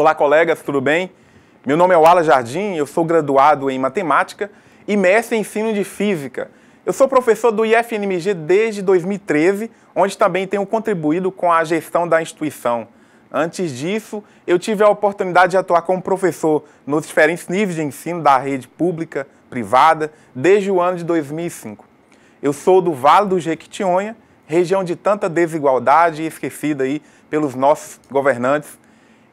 Olá, colegas, tudo bem? Meu nome é Wala Jardim, eu sou graduado em matemática e mestre em ensino de física. Eu sou professor do IFNMG desde 2013, onde também tenho contribuído com a gestão da instituição. Antes disso, eu tive a oportunidade de atuar como professor nos diferentes níveis de ensino da rede pública, privada, desde o ano de 2005. Eu sou do Vale do Jequitinhonha, região de tanta desigualdade e esquecida aí pelos nossos governantes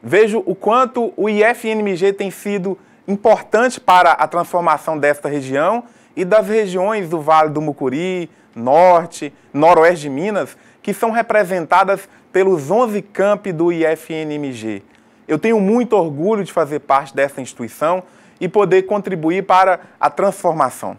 vejo o quanto o IFNMG tem sido importante para a transformação desta região e das regiões do Vale do Mucuri, Norte, Noroeste de Minas, que são representadas pelos 11 campi do IFNMG. Eu tenho muito orgulho de fazer parte dessa instituição e poder contribuir para a transformação.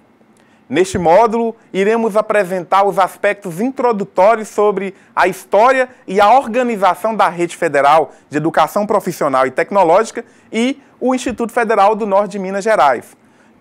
Neste módulo, iremos apresentar os aspectos introdutórios sobre a história e a organização da Rede Federal de Educação Profissional e Tecnológica e o Instituto Federal do Norte de Minas Gerais.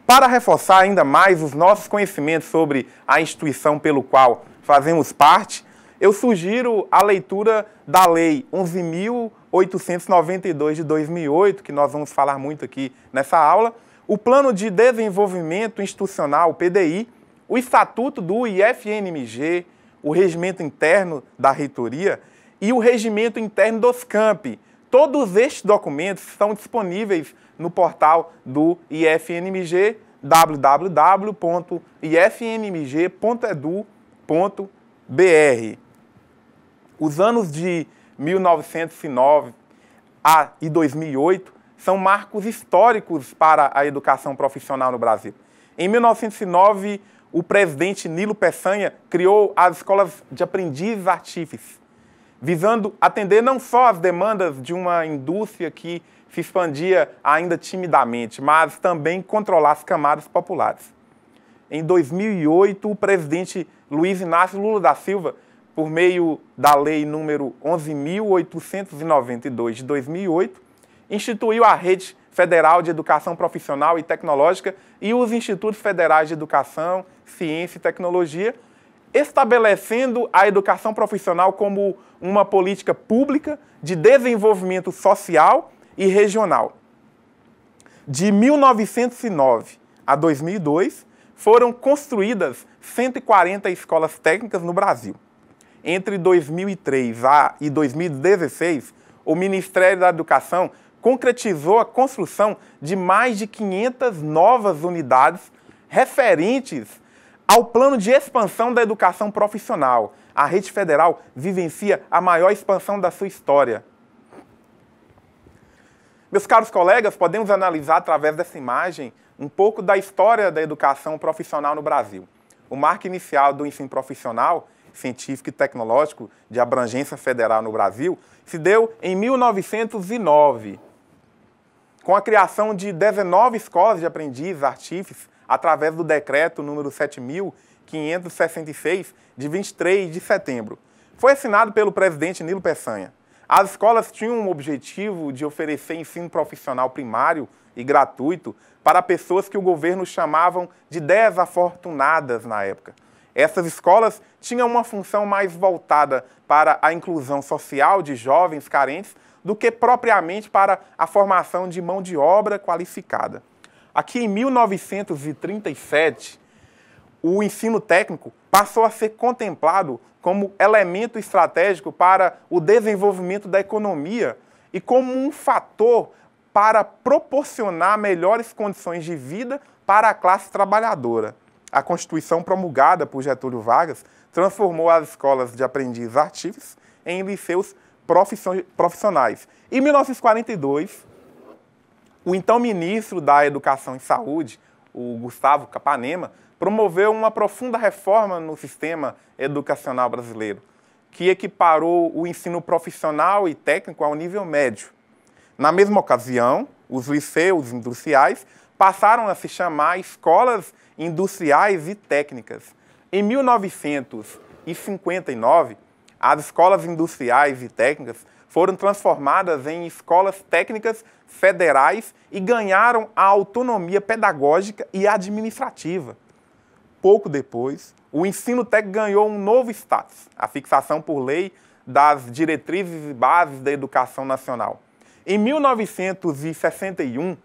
Para reforçar ainda mais os nossos conhecimentos sobre a instituição pelo qual fazemos parte, eu sugiro a leitura da Lei 11.892 de 2008, que nós vamos falar muito aqui nessa aula, o Plano de Desenvolvimento Institucional, o PDI, o Estatuto do IFNMG, o Regimento Interno da Reitoria e o Regimento Interno dos CAMP. Todos estes documentos estão disponíveis no portal do IFNMG, www.ifnmg.edu.br. Os anos de 1909 a, e 2008 são marcos históricos para a educação profissional no Brasil. Em 1909, o presidente Nilo Peçanha criou as escolas de aprendizes artífices, visando atender não só as demandas de uma indústria que se expandia ainda timidamente, mas também controlar as camadas populares. Em 2008, o presidente Luiz Inácio Lula da Silva, por meio da lei número 11892 de 2008, instituiu a Rede Federal de Educação Profissional e Tecnológica e os Institutos Federais de Educação, Ciência e Tecnologia, estabelecendo a educação profissional como uma política pública de desenvolvimento social e regional. De 1909 a 2002, foram construídas 140 escolas técnicas no Brasil. Entre 2003 a, e 2016, o Ministério da Educação concretizou a construção de mais de 500 novas unidades referentes ao plano de expansão da educação profissional. A rede federal vivencia a maior expansão da sua história. Meus caros colegas, podemos analisar através dessa imagem um pouco da história da educação profissional no Brasil. O marco inicial do ensino profissional, científico e tecnológico de abrangência federal no Brasil se deu em 1909, com a criação de 19 escolas de aprendizes artífices através do decreto número 7566 de 23 de setembro. Foi assinado pelo presidente Nilo Peçanha. As escolas tinham o objetivo de oferecer ensino profissional primário e gratuito para pessoas que o governo chamavam de desafortunadas na época. Essas escolas tinham uma função mais voltada para a inclusão social de jovens carentes do que propriamente para a formação de mão de obra qualificada. Aqui em 1937, o ensino técnico passou a ser contemplado como elemento estratégico para o desenvolvimento da economia e como um fator para proporcionar melhores condições de vida para a classe trabalhadora. A Constituição promulgada por Getúlio Vargas transformou as escolas de aprendiz artífices em liceus profissionais. Em 1942, o então ministro da Educação e Saúde, o Gustavo Capanema, promoveu uma profunda reforma no sistema educacional brasileiro, que equiparou o ensino profissional e técnico ao nível médio. Na mesma ocasião, os liceus industriais passaram a se chamar escolas industriais e técnicas. Em 1959, as escolas industriais e técnicas foram transformadas em escolas técnicas federais e ganharam a autonomia pedagógica e administrativa. Pouco depois, o ensino técnico ganhou um novo status, a fixação por lei das diretrizes e bases da educação nacional. Em 1961,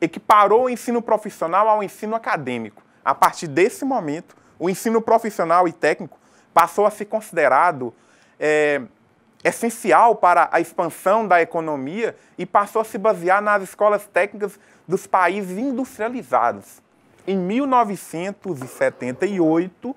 equiparou o ensino profissional ao ensino acadêmico. A partir desse momento, o ensino profissional e técnico passou a ser considerado é, essencial para a expansão da economia e passou a se basear nas escolas técnicas dos países industrializados. Em 1978,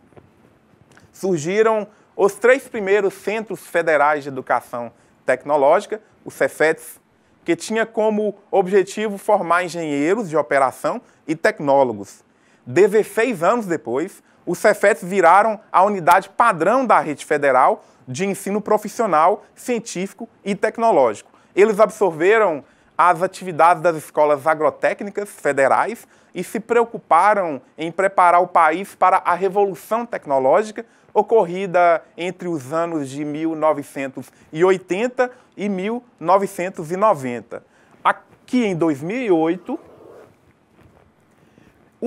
surgiram os três primeiros Centros Federais de Educação Tecnológica, os CEFETs, que tinha como objetivo formar engenheiros de operação e tecnólogos. 16 anos depois, os Cefets viraram a unidade padrão da rede federal de ensino profissional, científico e tecnológico. Eles absorveram as atividades das escolas agrotécnicas federais e se preocuparam em preparar o país para a revolução tecnológica ocorrida entre os anos de 1980 e 1990. Aqui em 2008,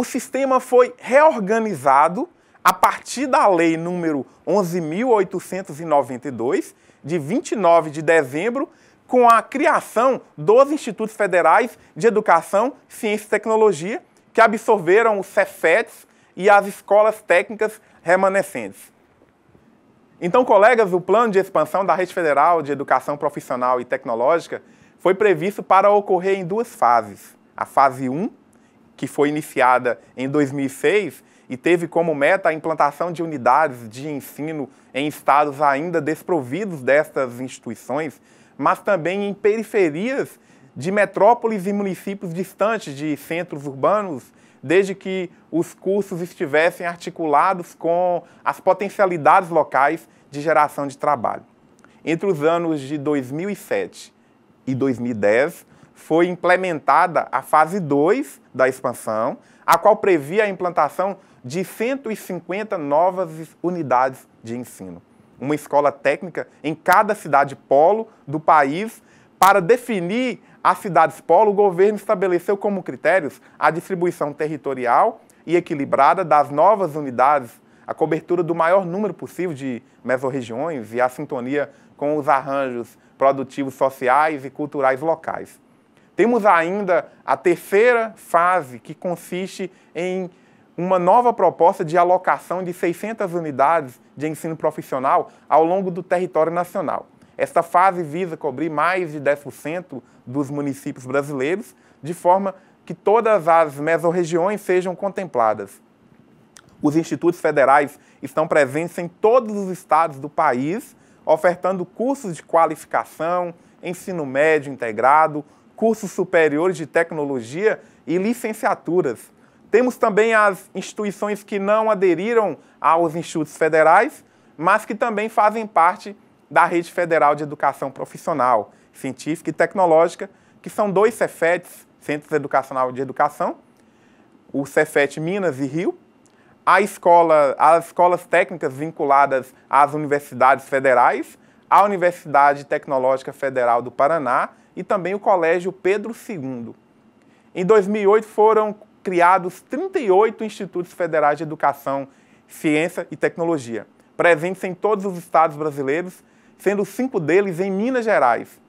o sistema foi reorganizado a partir da Lei número 11.892, de 29 de dezembro, com a criação dos Institutos Federais de Educação, Ciência e Tecnologia, que absorveram os CEFETs e as escolas técnicas remanescentes. Então, colegas, o plano de expansão da Rede Federal de Educação Profissional e Tecnológica foi previsto para ocorrer em duas fases, a fase 1 que foi iniciada em 2006 e teve como meta a implantação de unidades de ensino em estados ainda desprovidos destas instituições, mas também em periferias de metrópoles e municípios distantes de centros urbanos, desde que os cursos estivessem articulados com as potencialidades locais de geração de trabalho. Entre os anos de 2007 e 2010, foi implementada a fase 2 da expansão, a qual previa a implantação de 150 novas unidades de ensino. Uma escola técnica em cada cidade polo do país. Para definir as cidades polo, o governo estabeleceu como critérios a distribuição territorial e equilibrada das novas unidades, a cobertura do maior número possível de mesorregiões e a sintonia com os arranjos produtivos sociais e culturais locais. Temos ainda a terceira fase, que consiste em uma nova proposta de alocação de 600 unidades de ensino profissional ao longo do território nacional. Esta fase visa cobrir mais de 10% dos municípios brasileiros, de forma que todas as mesorregiões sejam contempladas. Os institutos federais estão presentes em todos os estados do país, ofertando cursos de qualificação, ensino médio integrado, cursos superiores de tecnologia e licenciaturas. Temos também as instituições que não aderiram aos institutos federais, mas que também fazem parte da Rede Federal de Educação Profissional, Científica e Tecnológica, que são dois Cefets, Centros Educacional de Educação, o Cefet Minas e Rio, a escola, as escolas técnicas vinculadas às universidades federais, a Universidade Tecnológica Federal do Paraná e também o Colégio Pedro II. Em 2008 foram criados 38 institutos federais de educação, ciência e tecnologia, presentes em todos os estados brasileiros, sendo cinco deles em Minas Gerais.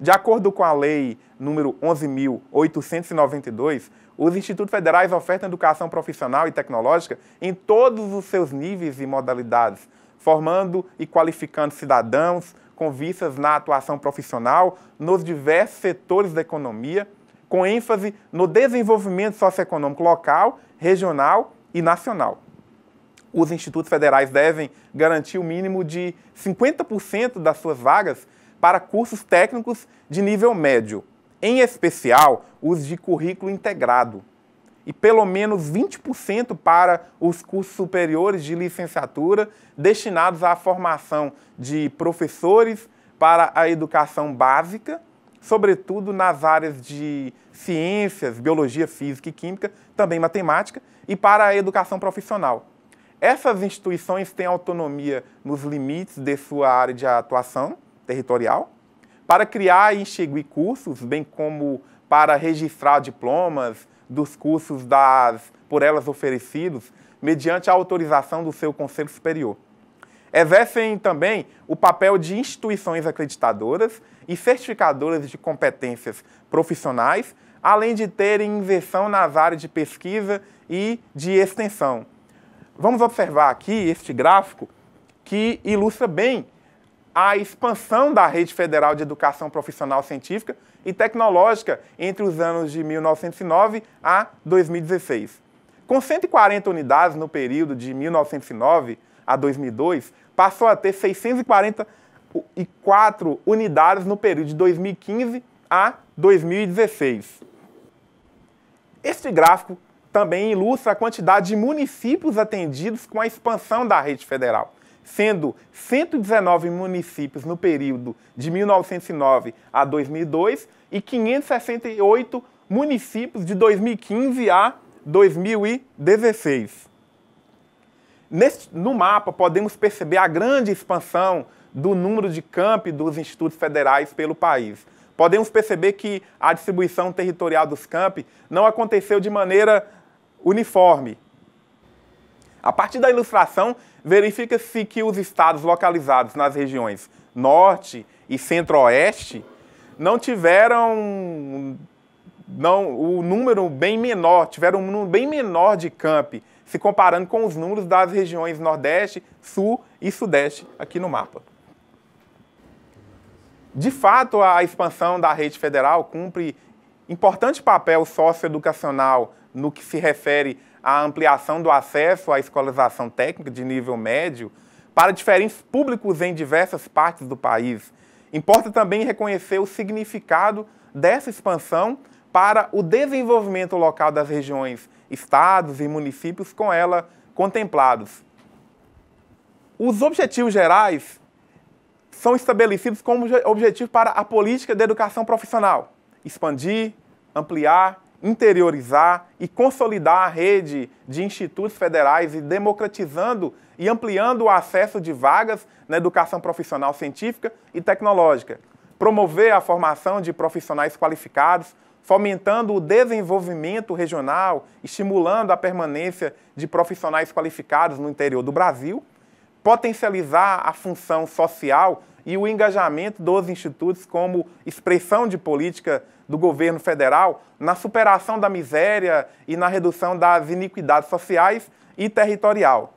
De acordo com a lei número 11.892, os institutos federais ofertam educação profissional e tecnológica em todos os seus níveis e modalidades, formando e qualificando cidadãos, com vistas na atuação profissional nos diversos setores da economia, com ênfase no desenvolvimento socioeconômico local, regional e nacional. Os institutos federais devem garantir o mínimo de 50% das suas vagas para cursos técnicos de nível médio, em especial os de currículo integrado e pelo menos 20% para os cursos superiores de licenciatura destinados à formação de professores para a educação básica, sobretudo nas áreas de ciências, biologia física e química, também matemática, e para a educação profissional. Essas instituições têm autonomia nos limites de sua área de atuação territorial para criar e extinguir cursos, bem como para registrar diplomas, dos cursos das, por elas oferecidos, mediante a autorização do seu Conselho Superior. Exercem também o papel de instituições acreditadoras e certificadoras de competências profissionais, além de terem inversão nas áreas de pesquisa e de extensão. Vamos observar aqui este gráfico que ilustra bem a expansão da Rede Federal de Educação Profissional Científica e tecnológica entre os anos de 1909 a 2016. Com 140 unidades no período de 1909 a 2002, passou a ter 644 unidades no período de 2015 a 2016. Este gráfico também ilustra a quantidade de municípios atendidos com a expansão da rede federal sendo 119 municípios no período de 1909 a 2002 e 568 municípios de 2015 a 2016. Neste, no mapa, podemos perceber a grande expansão do número de campi dos institutos federais pelo país. Podemos perceber que a distribuição territorial dos campi não aconteceu de maneira uniforme. A partir da ilustração, verifica-se que os estados localizados nas regiões norte e centro-oeste não tiveram não, o número bem menor, tiveram um número bem menor de camp, se comparando com os números das regiões Nordeste, Sul e Sudeste aqui no mapa. De fato, a expansão da rede federal cumpre importante papel socioeducacional no que se refere a ampliação do acesso à escolarização técnica de nível médio para diferentes públicos em diversas partes do país. Importa também reconhecer o significado dessa expansão para o desenvolvimento local das regiões, estados e municípios com ela contemplados. Os objetivos gerais são estabelecidos como objetivo para a política de educação profissional: expandir, ampliar, interiorizar e consolidar a rede de institutos federais e democratizando e ampliando o acesso de vagas na educação profissional científica e tecnológica. Promover a formação de profissionais qualificados, fomentando o desenvolvimento regional, estimulando a permanência de profissionais qualificados no interior do Brasil. Potencializar a função social e o engajamento dos institutos como expressão de política do governo federal na superação da miséria e na redução das iniquidades sociais e territorial.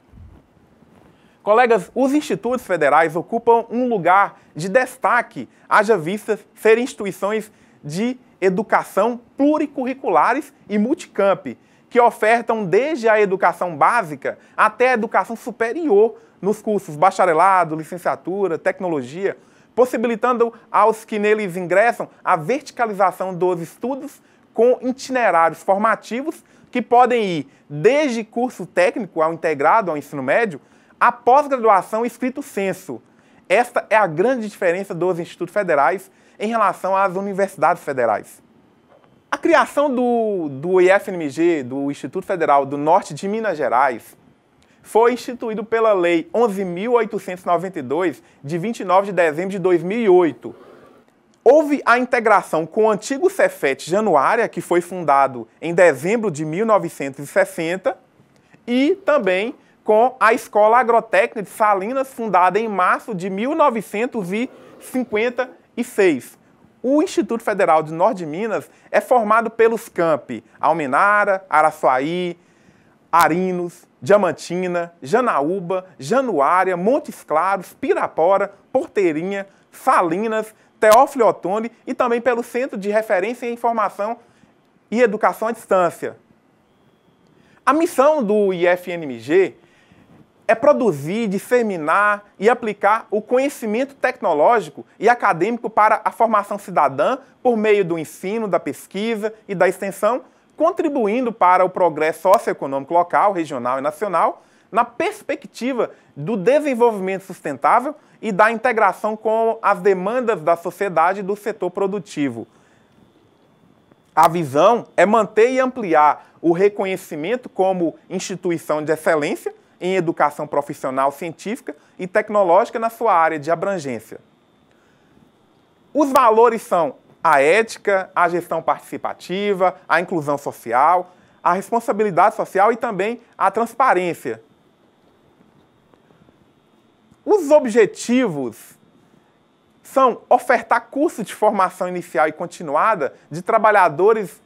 Colegas, os institutos federais ocupam um lugar de destaque, haja vista ser instituições de educação pluricurriculares e multicamp, que ofertam desde a educação básica até a educação superior nos cursos bacharelado, licenciatura, tecnologia, possibilitando aos que neles ingressam a verticalização dos estudos com itinerários formativos que podem ir desde curso técnico ao integrado ao ensino médio, a pós-graduação escrito senso. Esta é a grande diferença dos institutos federais em relação às universidades federais. A criação do, do IFMG, do Instituto Federal do Norte de Minas Gerais, foi instituído pela Lei 11.892, de 29 de dezembro de 2008. Houve a integração com o antigo Cefet Januária, que foi fundado em dezembro de 1960, e também com a Escola Agrotécnica de Salinas, fundada em março de 1956. O Instituto Federal de Norte de Minas é formado pelos campi Almenara, Araçuaí, Arinos, Diamantina, Janaúba, Januária, Montes Claros, Pirapora, Porteirinha, Salinas, Teófilo Otoni e também pelo Centro de Referência em Informação e Educação à Distância. A missão do IFNMG é produzir, disseminar e aplicar o conhecimento tecnológico e acadêmico para a formação cidadã por meio do ensino, da pesquisa e da extensão, contribuindo para o progresso socioeconômico local, regional e nacional, na perspectiva do desenvolvimento sustentável e da integração com as demandas da sociedade e do setor produtivo. A visão é manter e ampliar o reconhecimento como instituição de excelência em educação profissional científica e tecnológica na sua área de abrangência. Os valores são a ética, a gestão participativa, a inclusão social, a responsabilidade social e também a transparência. Os objetivos são ofertar curso de formação inicial e continuada de trabalhadores,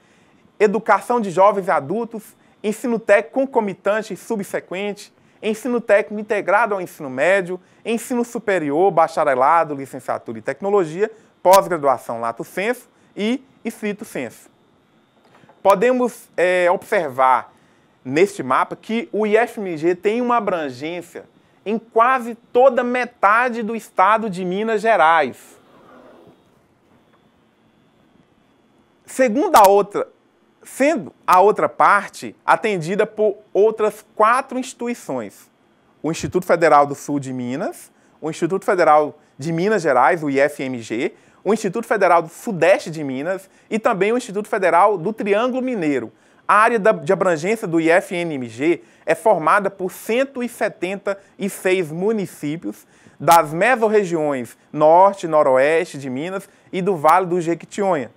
educação de jovens e adultos, ensino técnico concomitante e subsequente, ensino técnico integrado ao ensino médio, ensino superior, bacharelado, licenciatura e tecnologia, pós-graduação lato senso e estrito senso. Podemos é, observar neste mapa que o IFMG tem uma abrangência em quase toda metade do estado de Minas Gerais. Segundo a outra sendo a outra parte atendida por outras quatro instituições: o Instituto Federal do Sul de Minas, o Instituto Federal de Minas Gerais, o IFMG, o Instituto Federal do Sudeste de Minas e também o Instituto Federal do Triângulo Mineiro. A área de abrangência do IFMG é formada por 176 municípios das mesorregiões Norte Noroeste de Minas e do Vale do Jequitinhonha.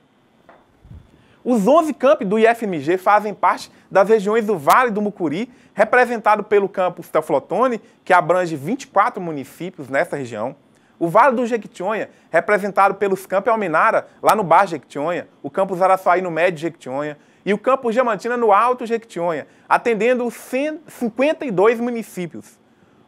Os 11 campi do IFMG fazem parte das regiões do Vale do Mucuri, representado pelo campus Teoflotone, que abrange 24 municípios nessa região. O Vale do Jequitinhonha, representado pelos campos Alminara, lá no Bar Jequitinhonha, o campus Araçuaí no Médio Jequitinhonha e o campus Diamantina no Alto Jequitinhonha, atendendo 52 municípios.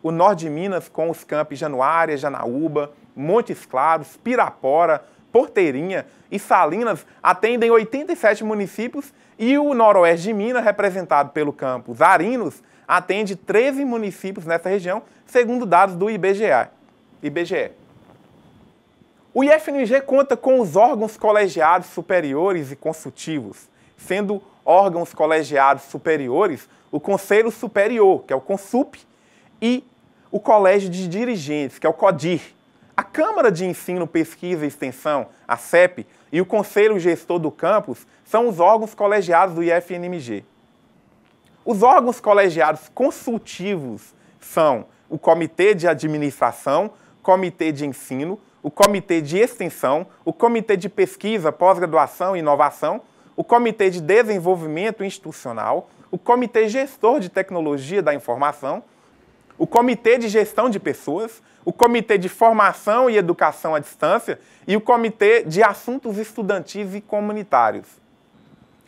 O Norte de Minas com os campos Januária, Janaúba, Montes Claros, Pirapora, Porteirinha e Salinas atendem 87 municípios e o Noroeste de Minas, representado pelo campus Arinos, atende 13 municípios nessa região, segundo dados do IBGA, IBGE. O IFMG conta com os órgãos colegiados superiores e consultivos, sendo órgãos colegiados superiores o Conselho Superior, que é o CONSUP, e o Colégio de Dirigentes, que é o CODIR. A Câmara de Ensino, Pesquisa e Extensão, a CEP, e o Conselho Gestor do Campus são os órgãos colegiados do IFNMG. Os órgãos colegiados consultivos são o Comitê de Administração, Comitê de Ensino, o Comitê de Extensão, o Comitê de Pesquisa, Pós-Graduação e Inovação, o Comitê de Desenvolvimento Institucional, o Comitê Gestor de Tecnologia da Informação o Comitê de Gestão de Pessoas, o Comitê de Formação e Educação à Distância e o Comitê de Assuntos Estudantis e Comunitários.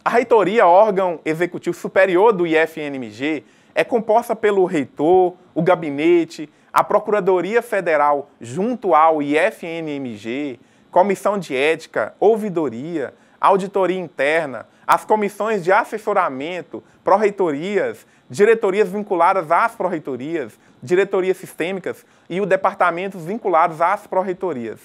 A reitoria, órgão executivo superior do IFNMG, é composta pelo reitor, o gabinete, a Procuradoria Federal junto ao IFNMG, Comissão de Ética, Ouvidoria, auditoria interna, as comissões de assessoramento, pró-reitorias, diretorias vinculadas às pró-reitorias, diretorias sistêmicas e os departamentos vinculados às pró-reitorias.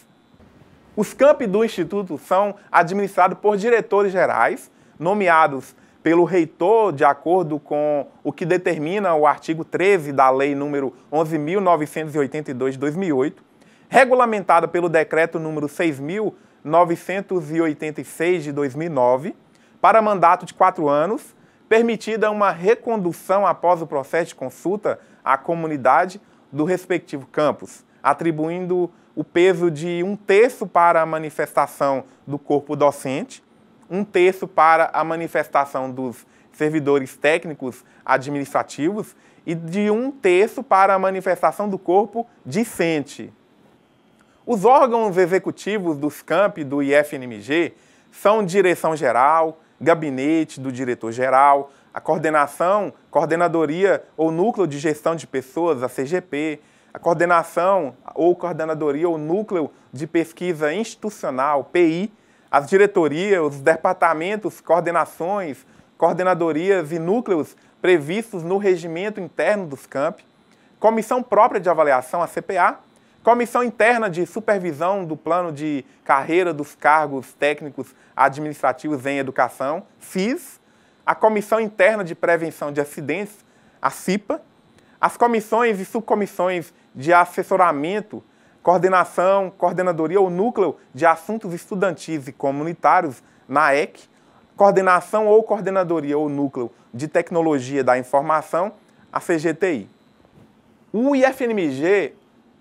Os campi do Instituto são administrados por diretores gerais, nomeados pelo reitor, de acordo com o que determina o artigo 13 da Lei nº 11.982 de 2008, regulamentada pelo Decreto nº 6.000 986 de 2009, para mandato de quatro anos, permitida uma recondução após o processo de consulta à comunidade do respectivo campus, atribuindo o peso de um terço para a manifestação do corpo docente, um terço para a manifestação dos servidores técnicos administrativos e de um terço para a manifestação do corpo discente. Os órgãos executivos dos CAMP do IFNMG são direção-geral, gabinete do diretor-geral, a coordenação, coordenadoria ou núcleo de gestão de pessoas, a CGP, a coordenação ou coordenadoria ou núcleo de pesquisa institucional, PI, as diretorias, os departamentos, coordenações, coordenadorias e núcleos previstos no regimento interno dos CAMP, comissão própria de avaliação, a CPA, Comissão Interna de Supervisão do Plano de Carreira dos Cargos Técnicos Administrativos em Educação, CIS, a Comissão Interna de Prevenção de Acidentes, a CIPA, as comissões e subcomissões de assessoramento, coordenação, coordenadoria ou núcleo de assuntos estudantis e comunitários, NAEC, coordenação ou coordenadoria ou núcleo de tecnologia da informação, a CGTI. O IFMG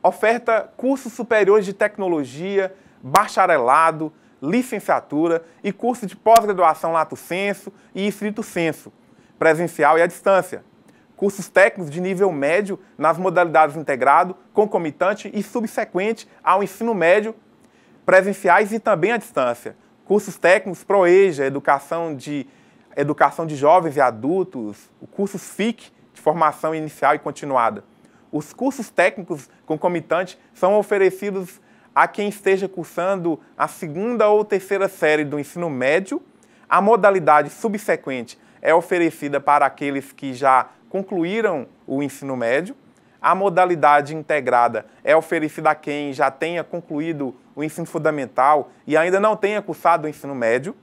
oferta cursos superiores de tecnologia, bacharelado, licenciatura e curso de pós-graduação lato senso e estrito senso, presencial e à distância. Cursos técnicos de nível médio nas modalidades integrado, concomitante e subsequente ao ensino médio, presenciais e também à distância. Cursos técnicos ProEja, Educação de, Educação de Jovens e Adultos, o curso FIC, de Formação Inicial e Continuada. Os cursos técnicos concomitantes são oferecidos a quem esteja cursando a segunda ou terceira série do ensino médio. A modalidade subsequente é oferecida para aqueles que já concluíram o ensino médio. A modalidade integrada é oferecida a quem já tenha concluído o ensino fundamental e ainda não tenha cursado o ensino médio.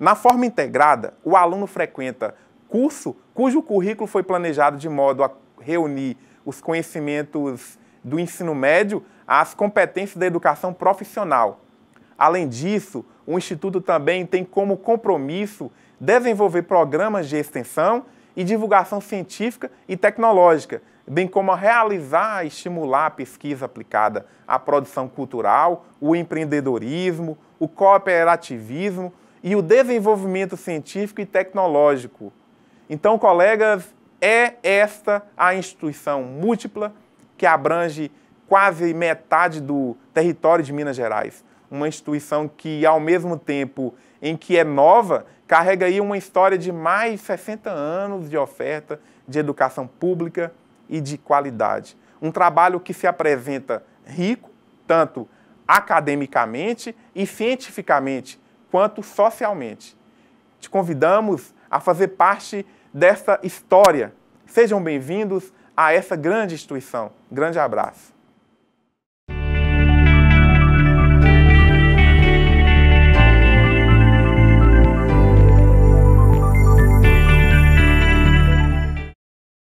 Na forma integrada, o aluno frequenta curso cujo currículo foi planejado de modo a reunir os conhecimentos do ensino médio às competências da educação profissional. Além disso, o Instituto também tem como compromisso desenvolver programas de extensão e divulgação científica e tecnológica, bem como realizar e estimular a pesquisa aplicada à produção cultural, o empreendedorismo, o cooperativismo e o desenvolvimento científico e tecnológico. Então, colegas, é esta a instituição múltipla que abrange quase metade do território de Minas Gerais. Uma instituição que, ao mesmo tempo em que é nova, carrega aí uma história de mais 60 anos de oferta de educação pública e de qualidade. Um trabalho que se apresenta rico, tanto academicamente e cientificamente, quanto socialmente. Te convidamos a fazer parte dessa história. Sejam bem-vindos a essa grande instituição. Grande abraço.